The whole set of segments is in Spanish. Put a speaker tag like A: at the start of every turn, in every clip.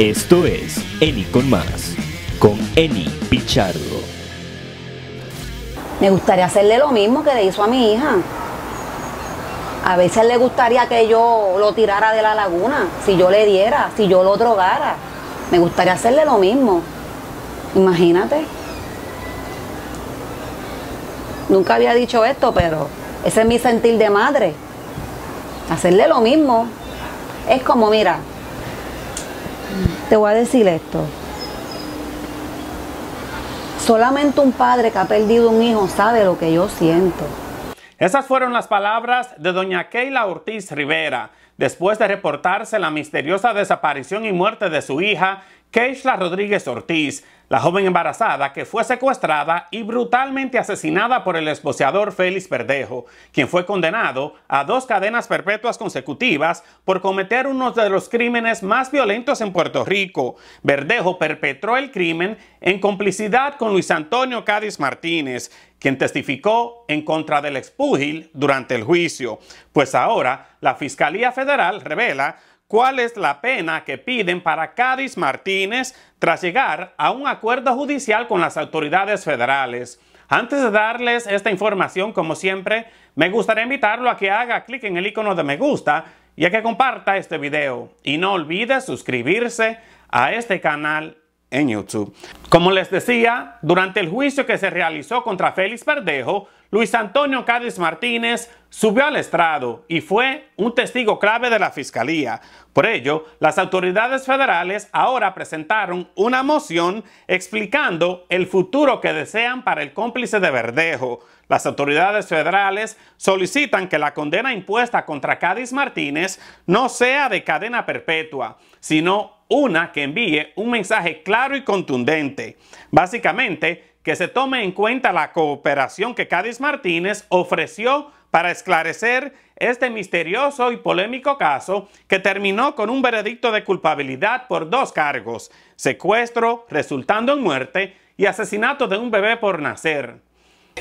A: Esto es Eni con más, con Eni Pichardo.
B: Me gustaría hacerle lo mismo que le hizo a mi hija. A veces le gustaría que yo lo tirara de la laguna, si yo le diera, si yo lo drogara. Me gustaría hacerle lo mismo. Imagínate. Nunca había dicho esto, pero ese es mi sentir de madre. Hacerle lo mismo. Es como, mira, te voy a decir esto. Solamente un padre que ha perdido un hijo sabe lo que yo siento.
A: Esas fueron las palabras de doña Keila Ortiz Rivera, después de reportarse la misteriosa desaparición y muerte de su hija Keishla Rodríguez Ortiz, la joven embarazada que fue secuestrada y brutalmente asesinada por el esposeador Félix Verdejo, quien fue condenado a dos cadenas perpetuas consecutivas por cometer uno de los crímenes más violentos en Puerto Rico. Verdejo perpetró el crimen en complicidad con Luis Antonio Cádiz Martínez, quien testificó en contra del expúgil durante el juicio. Pues ahora la Fiscalía Federal revela cuál es la pena que piden para Cádiz Martínez tras llegar a un acuerdo judicial con las autoridades federales. Antes de darles esta información, como siempre, me gustaría invitarlo a que haga clic en el icono de me gusta y a que comparta este video. Y no olvide suscribirse a este canal en YouTube. Como les decía, durante el juicio que se realizó contra Félix Verdejo, Luis Antonio Cádiz Martínez subió al estrado y fue un testigo clave de la Fiscalía. Por ello, las autoridades federales ahora presentaron una moción explicando el futuro que desean para el cómplice de Verdejo. Las autoridades federales solicitan que la condena impuesta contra Cádiz Martínez no sea de cadena perpetua, sino una que envíe un mensaje claro y contundente. Básicamente, que se tome en cuenta la cooperación que Cádiz Martínez ofreció para esclarecer este misterioso y polémico caso que terminó con un veredicto de culpabilidad por dos cargos, secuestro resultando en muerte y asesinato de un bebé por nacer.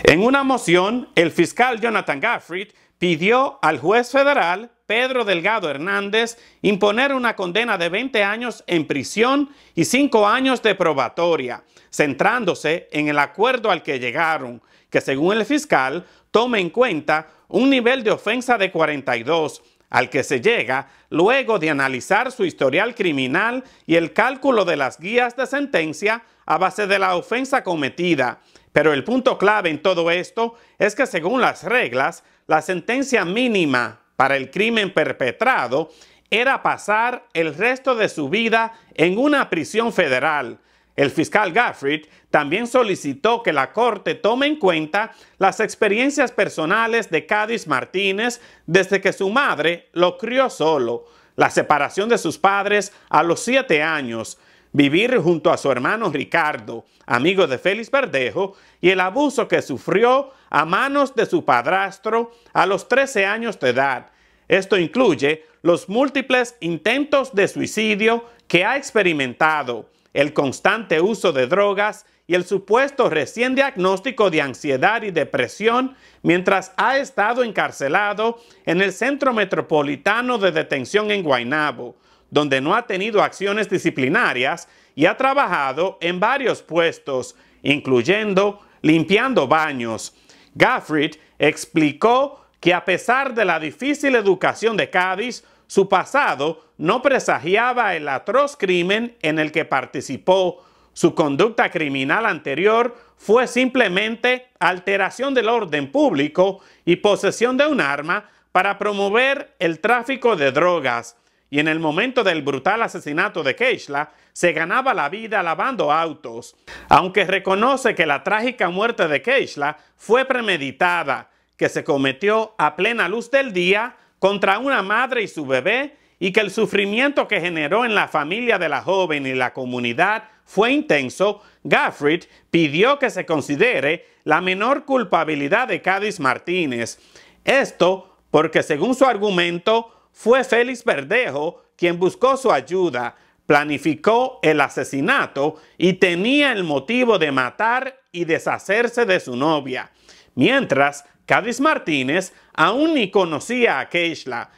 A: En una moción, el fiscal Jonathan Gaffrey pidió al juez federal Pedro Delgado Hernández imponer una condena de 20 años en prisión y 5 años de probatoria, centrándose en el acuerdo al que llegaron, que según el fiscal tome en cuenta un nivel de ofensa de 42, al que se llega luego de analizar su historial criminal y el cálculo de las guías de sentencia a base de la ofensa cometida. Pero el punto clave en todo esto es que según las reglas, la sentencia mínima para el crimen perpetrado era pasar el resto de su vida en una prisión federal. El fiscal Gaffrey también solicitó que la Corte tome en cuenta las experiencias personales de Cádiz Martínez desde que su madre lo crió solo, la separación de sus padres a los siete años, vivir junto a su hermano Ricardo, amigo de Félix Verdejo, y el abuso que sufrió a manos de su padrastro a los 13 años de edad. Esto incluye los múltiples intentos de suicidio que ha experimentado, el constante uso de drogas y el supuesto recién diagnóstico de ansiedad y depresión mientras ha estado encarcelado en el Centro Metropolitano de Detención en Guaynabo donde no ha tenido acciones disciplinarias y ha trabajado en varios puestos, incluyendo limpiando baños. Gaffrid explicó que a pesar de la difícil educación de Cádiz, su pasado no presagiaba el atroz crimen en el que participó. Su conducta criminal anterior fue simplemente alteración del orden público y posesión de un arma para promover el tráfico de drogas y en el momento del brutal asesinato de Keishla se ganaba la vida lavando autos, aunque reconoce que la trágica muerte de Keishla fue premeditada, que se cometió a plena luz del día contra una madre y su bebé y que el sufrimiento que generó en la familia de la joven y la comunidad fue intenso, Gaffrid pidió que se considere la menor culpabilidad de Cádiz Martínez. Esto porque según su argumento, fue Félix Verdejo quien buscó su ayuda, planificó el asesinato y tenía el motivo de matar y deshacerse de su novia. Mientras, Cádiz Martínez aún ni conocía a Keishla.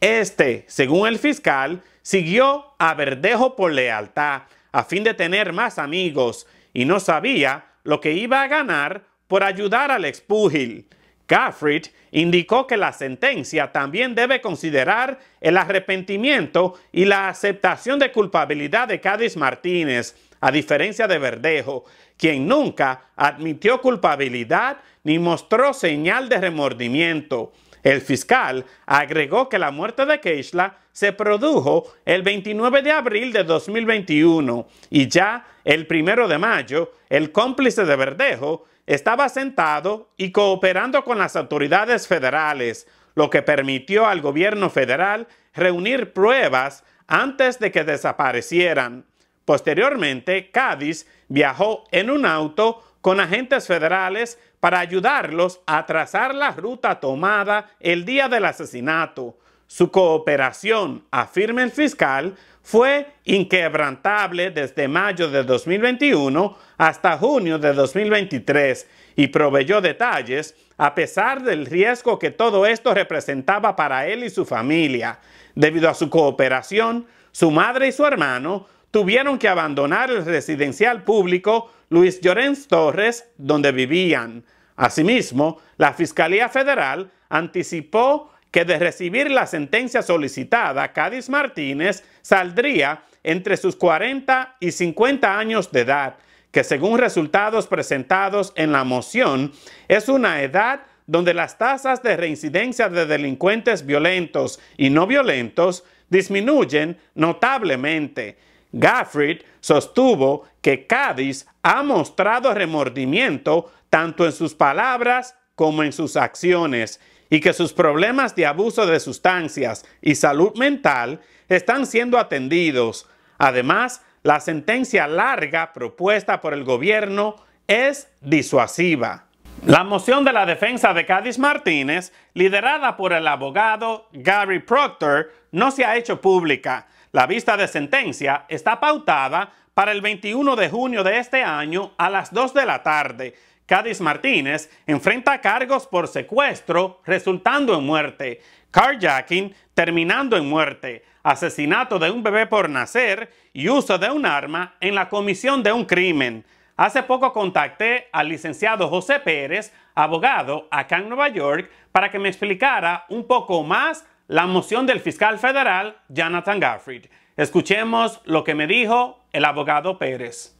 A: Este, según el fiscal, siguió a Verdejo por lealtad, a fin de tener más amigos, y no sabía lo que iba a ganar por ayudar al expúgil. Gaffrey indicó que la sentencia también debe considerar el arrepentimiento y la aceptación de culpabilidad de Cádiz Martínez, a diferencia de Verdejo, quien nunca admitió culpabilidad ni mostró señal de remordimiento. El fiscal agregó que la muerte de Keishla se produjo el 29 de abril de 2021 y ya el 1 de mayo el cómplice de Verdejo estaba sentado y cooperando con las autoridades federales, lo que permitió al gobierno federal reunir pruebas antes de que desaparecieran. Posteriormente, Cádiz viajó en un auto con agentes federales para ayudarlos a trazar la ruta tomada el día del asesinato. Su cooperación, afirma el fiscal, fue inquebrantable desde mayo de 2021 hasta junio de 2023 y proveyó detalles a pesar del riesgo que todo esto representaba para él y su familia. Debido a su cooperación, su madre y su hermano tuvieron que abandonar el residencial público Luis Llorens Torres, donde vivían. Asimismo, la Fiscalía Federal anticipó que de recibir la sentencia solicitada, Cádiz Martínez saldría entre sus 40 y 50 años de edad, que según resultados presentados en la moción, es una edad donde las tasas de reincidencia de delincuentes violentos y no violentos disminuyen notablemente Gaffrey sostuvo que Cádiz ha mostrado remordimiento tanto en sus palabras como en sus acciones y que sus problemas de abuso de sustancias y salud mental están siendo atendidos. Además, la sentencia larga propuesta por el gobierno es disuasiva. La moción de la defensa de Cádiz Martínez, liderada por el abogado Gary Proctor, no se ha hecho pública. La vista de sentencia está pautada para el 21 de junio de este año a las 2 de la tarde. Cádiz Martínez enfrenta cargos por secuestro resultando en muerte, carjacking terminando en muerte, asesinato de un bebé por nacer y uso de un arma en la comisión de un crimen. Hace poco contacté al licenciado José Pérez, abogado acá en Nueva York, para que me explicara un poco más la moción del fiscal federal Jonathan Gaffrid. Escuchemos lo que me dijo el abogado Pérez.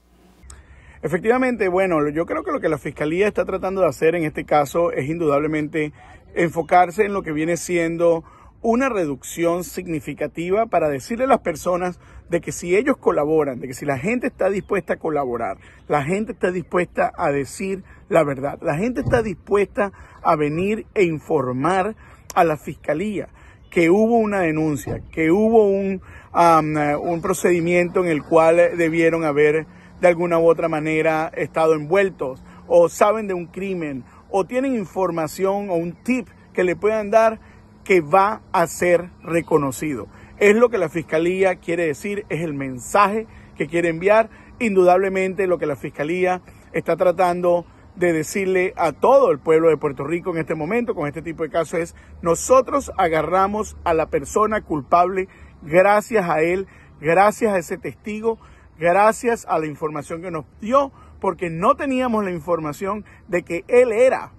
C: Efectivamente, bueno, yo creo que lo que la Fiscalía está tratando de hacer en este caso es indudablemente enfocarse en lo que viene siendo una reducción significativa para decirle a las personas de que si ellos colaboran, de que si la gente está dispuesta a colaborar, la gente está dispuesta a decir la verdad, la gente está dispuesta a venir e informar a la Fiscalía que hubo una denuncia, que hubo un, eh, un procedimiento en el cual debieron haber de alguna u otra manera estado envueltos o saben de un crimen o tienen información o un tip que le puedan dar que va a ser reconocido. Es lo que la Fiscalía quiere decir, es el mensaje que quiere enviar. Indudablemente lo que la Fiscalía está tratando de decirle a todo el pueblo de Puerto Rico en este momento con este tipo de casos es, nosotros agarramos a la persona culpable gracias a él, gracias a ese testigo, gracias a la información que nos dio, porque no teníamos la información de que él era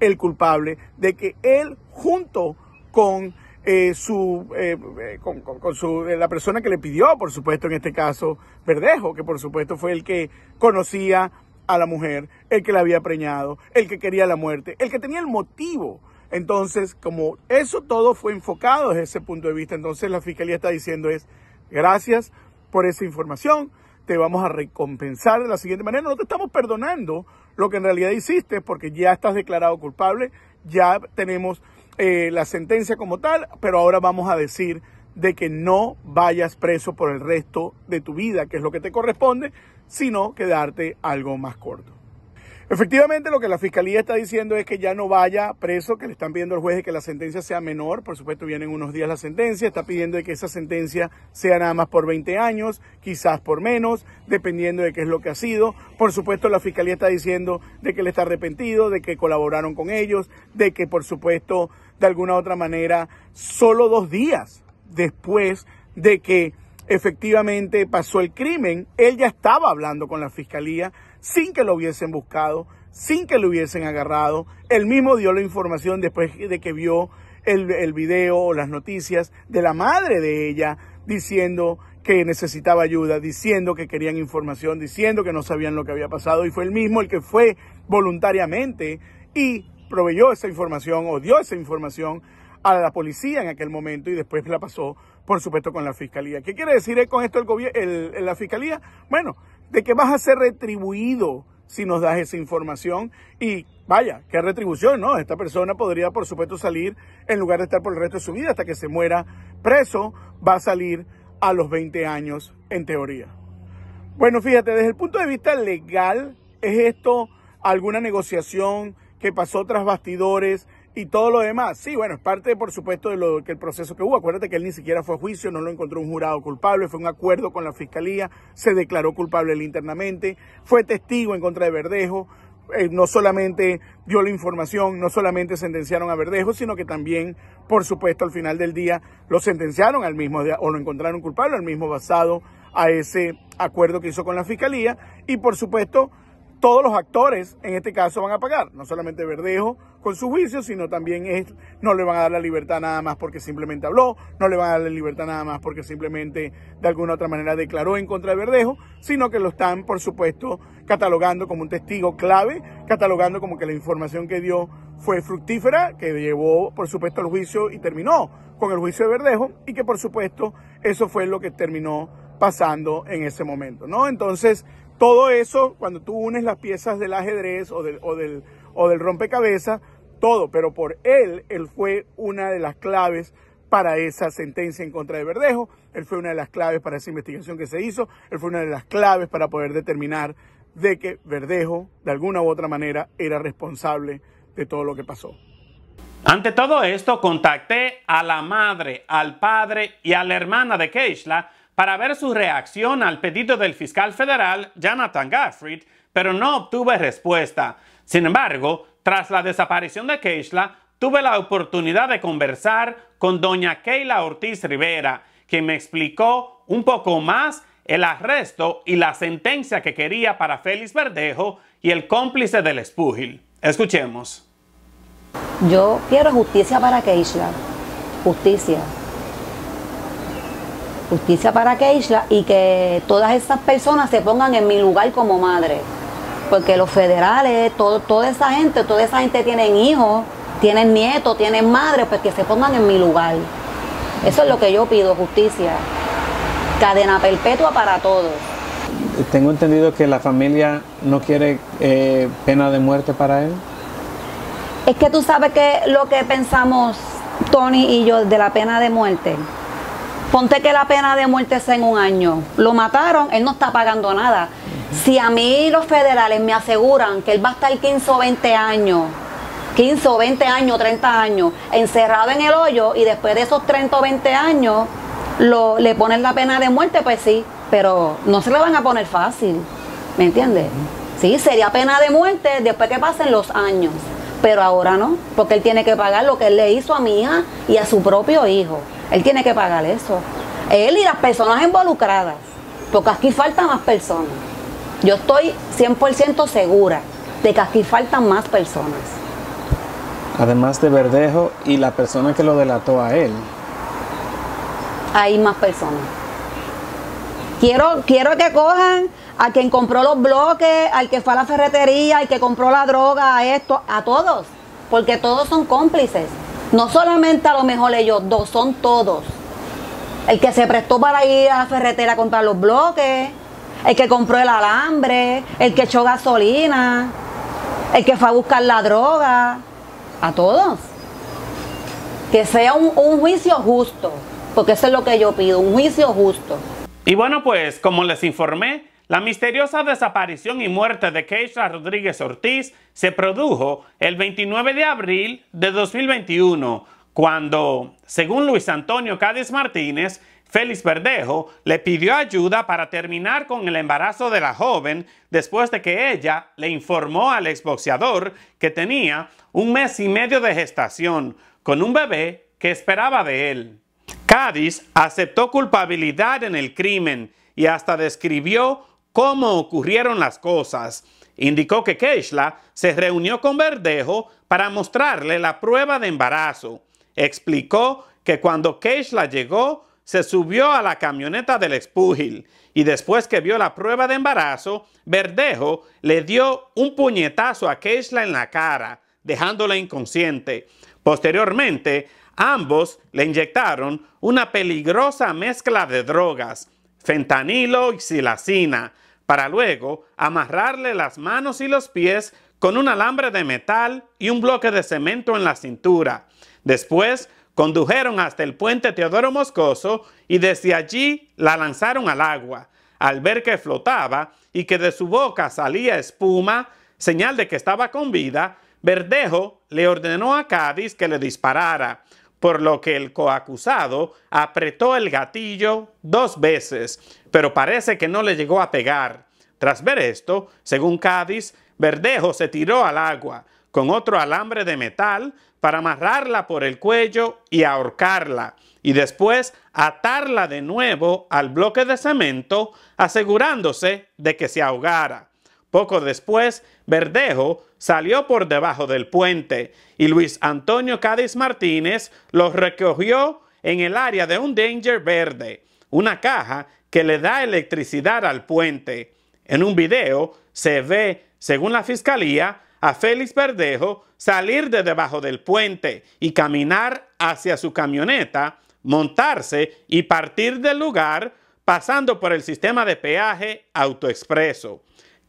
C: el culpable, de que él junto con eh, su, eh, eh, con, su la persona que le pidió, por supuesto, en este caso, Verdejo, que por supuesto fue el que conocía a la mujer, el que la había preñado, el que quería la muerte, el que tenía el motivo. Entonces, como eso todo fue enfocado desde ese punto de vista, entonces la fiscalía está diciendo es, gracias por esa información, te vamos a recompensar de la siguiente manera, no te estamos perdonando lo que en realidad hiciste porque ya estás declarado culpable, ya tenemos eh, la sentencia como tal, pero ahora vamos a decir de que no vayas preso por el resto de tu vida, que es lo que te corresponde, sino quedarte algo más corto. Efectivamente, lo que la fiscalía está diciendo es que ya no vaya preso, que le están pidiendo al juez que la sentencia sea menor. Por supuesto, vienen unos días la sentencia, está pidiendo que esa sentencia sea nada más por 20 años, quizás por menos, dependiendo de qué es lo que ha sido. Por supuesto, la fiscalía está diciendo de que le está arrepentido, de que colaboraron con ellos, de que, por supuesto, de alguna u otra manera, solo dos días después de que efectivamente pasó el crimen, él ya estaba hablando con la fiscalía sin que lo hubiesen buscado, sin que lo hubiesen agarrado. Él mismo dio la información después de que vio el, el video o las noticias de la madre de ella diciendo que necesitaba ayuda, diciendo que querían información, diciendo que no sabían lo que había pasado y fue el mismo el que fue voluntariamente y proveyó esa información o dio esa información a la policía en aquel momento y después la pasó por supuesto, con la fiscalía. ¿Qué quiere decir con esto el, el la fiscalía? Bueno, de que vas a ser retribuido si nos das esa información y vaya, qué retribución, ¿no? Esta persona podría, por supuesto, salir en lugar de estar por el resto de su vida hasta que se muera preso, va a salir a los 20 años en teoría. Bueno, fíjate, desde el punto de vista legal, ¿es esto alguna negociación que pasó tras bastidores? y todo lo demás. Sí, bueno, es parte, por supuesto, de lo que el proceso que hubo. Acuérdate que él ni siquiera fue a juicio, no lo encontró un jurado culpable, fue un acuerdo con la fiscalía, se declaró culpable él internamente, fue testigo en contra de Verdejo. Eh, no solamente dio la información, no solamente sentenciaron a Verdejo, sino que también, por supuesto, al final del día lo sentenciaron al mismo, día, o lo encontraron culpable al mismo basado a ese acuerdo que hizo con la fiscalía. Y por supuesto, todos los actores en este caso van a pagar, no solamente Verdejo con su juicio, sino también es, no le van a dar la libertad nada más porque simplemente habló, no le van a dar la libertad nada más porque simplemente de alguna u otra manera declaró en contra de Verdejo, sino que lo están, por supuesto, catalogando como un testigo clave, catalogando como que la información que dio fue fructífera, que llevó, por supuesto, al juicio y terminó con el juicio de Verdejo y que, por supuesto, eso fue lo que terminó pasando en ese momento, ¿no? Entonces, todo eso, cuando tú unes las piezas del ajedrez o del, rompecabezas, todo, pero por él, él fue una de las claves para esa sentencia en contra de Verdejo, él fue una de las claves para esa investigación que se hizo, él fue una de las claves para poder determinar de que Verdejo, de alguna u otra manera, era responsable de todo lo que pasó.
A: Ante todo esto, contacté a la madre, al padre y a la hermana de Keishla para ver su reacción al pedido del fiscal federal Jonathan Gaffrid, pero no obtuve respuesta. Sin embargo, tras la desaparición de Keishla, tuve la oportunidad de conversar con doña Keila Ortiz Rivera, quien me explicó un poco más el arresto y la sentencia que quería para Félix Verdejo y el cómplice del espúgil. Escuchemos.
B: Yo quiero justicia para Keishla. Justicia justicia para Keishla y que todas esas personas se pongan en mi lugar como madre. Porque los federales, toda esa gente, toda esa gente tienen hijos, tienen nietos, tienen madres, pues que se pongan en mi lugar. Eso es lo que yo pido, justicia. Cadena perpetua para todos.
A: Tengo entendido que la familia no quiere eh, pena de muerte para él.
B: Es que tú sabes que lo que pensamos Tony y yo de la pena de muerte, Ponte que la pena de muerte es en un año. Lo mataron, él no está pagando nada. Si a mí los federales me aseguran que él va a estar 15 o 20 años, 15 o 20 años, 30 años, encerrado en el hoyo y después de esos 30 o 20 años le ponen la pena de muerte, pues sí, pero no se le van a poner fácil, ¿me entiendes? Sí, sería pena de muerte después que pasen los años, pero ahora no, porque él tiene que pagar lo que él le hizo a mi hija y a su propio hijo. Él tiene que pagar eso. Él y las personas involucradas, porque aquí faltan más personas. Yo estoy 100% segura de que aquí faltan más personas.
A: Además de Verdejo y la persona que lo delató a él.
B: Hay más personas. Quiero, quiero que cojan a quien compró los bloques, al que fue a la ferretería, al que compró la droga, a esto, a todos, porque todos son cómplices. No solamente a lo mejor ellos dos, son todos. El que se prestó para ir a la ferretera a comprar los bloques, el que compró el alambre, el que echó gasolina, el que fue a buscar la droga, a todos. Que sea un, juicio justo, porque eso es lo que yo pido, un juicio justo.
A: Y bueno, pues como les informé, la misteriosa desaparición y muerte de Keisha Rodríguez Ortiz se produjo el 29 de abril de 2021, cuando, según Luis Antonio Cádiz Martínez, Félix Verdejo le pidió ayuda para terminar con el embarazo de la joven después de que ella le informó al exboxeador que tenía un mes y medio de gestación con un bebé que esperaba de él. Cádiz aceptó culpabilidad en el crimen y hasta describió cómo ocurrieron las cosas. Indicó que Keishla se reunió con Verdejo para mostrarle la prueba de embarazo. Explicó que cuando Keishla llegó, se subió a la camioneta del espúgil y después que vio la prueba de embarazo, Verdejo le dio un puñetazo a Keishla en la cara, dejándola inconsciente. Posteriormente, ambos le inyectaron una peligrosa mezcla de drogas, fentanilo y silacina, para luego amarrarle las manos y los pies con un alambre de metal y un bloque de cemento en la cintura. Después condujeron hasta el puente Teodoro Moscoso y desde allí la lanzaron al agua. Al ver que flotaba y que de su boca salía espuma, señal de que estaba con vida, Verdejo le ordenó a Cádiz que le disparara por lo que el coacusado apretó el gatillo dos veces, pero parece que no le llegó a pegar. Tras ver esto, según Cádiz, Verdejo se tiró al agua con otro alambre de metal para amarrarla por el cuello y ahorcarla, y después atarla de nuevo al bloque de cemento, asegurándose de que se ahogara. Poco después, Verdejo salió por debajo del puente y Luis Antonio Cádiz Martínez los recogió en el área de un Danger Verde, una caja que le da electricidad al puente. En un video se ve, según la fiscalía, a Félix Verdejo salir de debajo del puente y caminar hacia su camioneta, montarse y partir del lugar pasando por el sistema de peaje autoexpreso.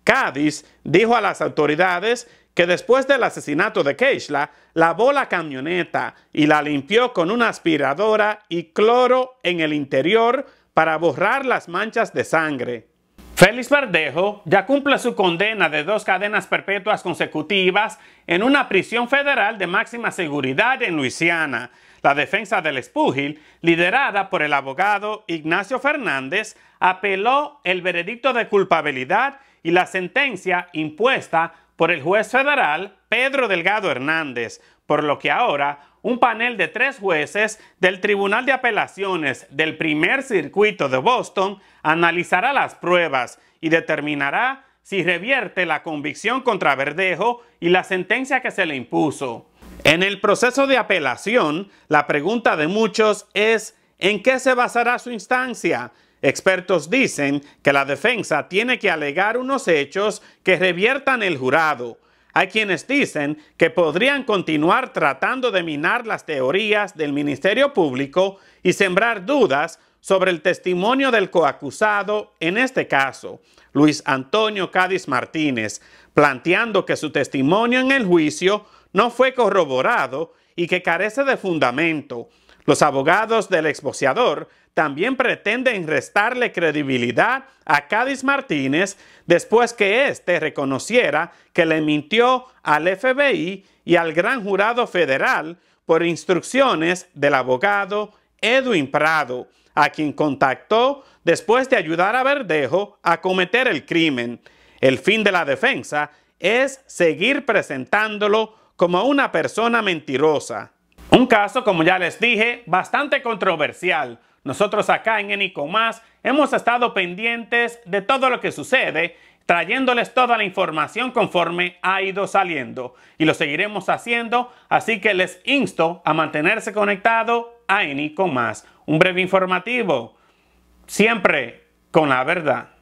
A: Cádiz dijo a las autoridades que después del asesinato de Keishla, lavó la camioneta y la limpió con una aspiradora y cloro en el interior para borrar las manchas de sangre. Félix Verdejo ya cumple su condena de dos cadenas perpetuas consecutivas en una prisión federal de máxima seguridad en Luisiana. La defensa del espúgil, liderada por el abogado Ignacio Fernández, apeló el veredicto de culpabilidad y la sentencia impuesta por el juez federal Pedro Delgado Hernández, por lo que ahora un panel de tres jueces del Tribunal de Apelaciones del Primer Circuito de Boston analizará las pruebas y determinará si revierte la convicción contra Verdejo y la sentencia que se le impuso. En el proceso de apelación, la pregunta de muchos es ¿en qué se basará su instancia? Expertos dicen que la defensa tiene que alegar unos hechos que reviertan el jurado. Hay quienes dicen que podrían continuar tratando de minar las teorías del Ministerio Público y sembrar dudas sobre el testimonio del coacusado, en este caso, Luis Antonio Cádiz Martínez, planteando que su testimonio en el juicio no fue corroborado y que carece de fundamento. Los abogados del exbociador también pretenden restarle credibilidad a Cádiz Martínez después que éste reconociera que le mintió al FBI y al gran jurado federal por instrucciones del abogado Edwin Prado, a quien contactó después de ayudar a Verdejo a cometer el crimen. El fin de la defensa es seguir presentándolo como una persona mentirosa. Un caso, como ya les dije, bastante controversial, nosotros acá en Enicomás hemos estado pendientes de todo lo que sucede, trayéndoles toda la información conforme ha ido saliendo y lo seguiremos haciendo, así que les insto a mantenerse conectado a Más. Un breve informativo, siempre con la verdad.